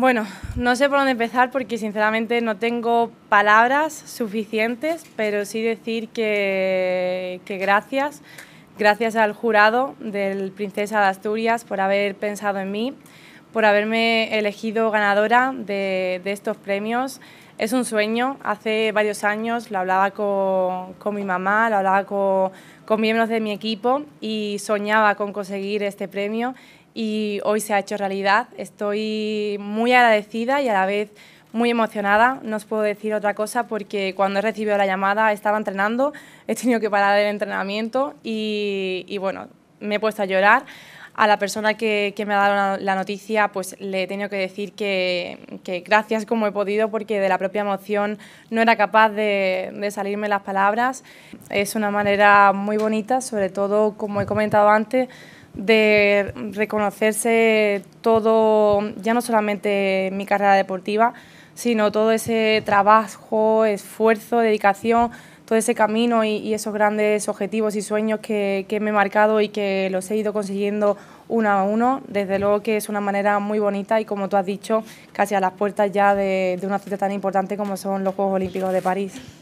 Bueno, no sé por dónde empezar porque sinceramente no tengo palabras suficientes, pero sí decir que, gracias, gracias al jurado del Princesa de Asturias por haber pensado en mí por haberme elegido ganadora de, estos premios. Es un sueño, hace varios años lo hablaba con, con mi mamá, lo hablaba con, con miembros de mi equipo y soñaba con conseguir este premio y hoy se ha hecho realidad. Estoy muy agradecida y a la vez muy emocionada. No os puedo decir otra cosa porque cuando he recibido la llamada estaba entrenando, he tenido que parar el entrenamiento y, y bueno, me he puesto a llorar a la persona que, me ha dado la noticia, pues le he tenido que decir que, gracias como he podido, porque de la propia emoción no era capaz de, de salirme las palabras. Es una manera muy bonita, sobre todo, como he comentado antes, de reconocerse todo, ya no solamente mi carrera deportiva, sino todo ese trabajo, esfuerzo, dedicación todo ese camino y, esos grandes objetivos y sueños que, me he marcado y que los he ido consiguiendo uno a uno. Desde luego que es una manera muy bonita y como tú has dicho, casi a las puertas ya de, de una cita tan importante como son los Juegos Olímpicos de París.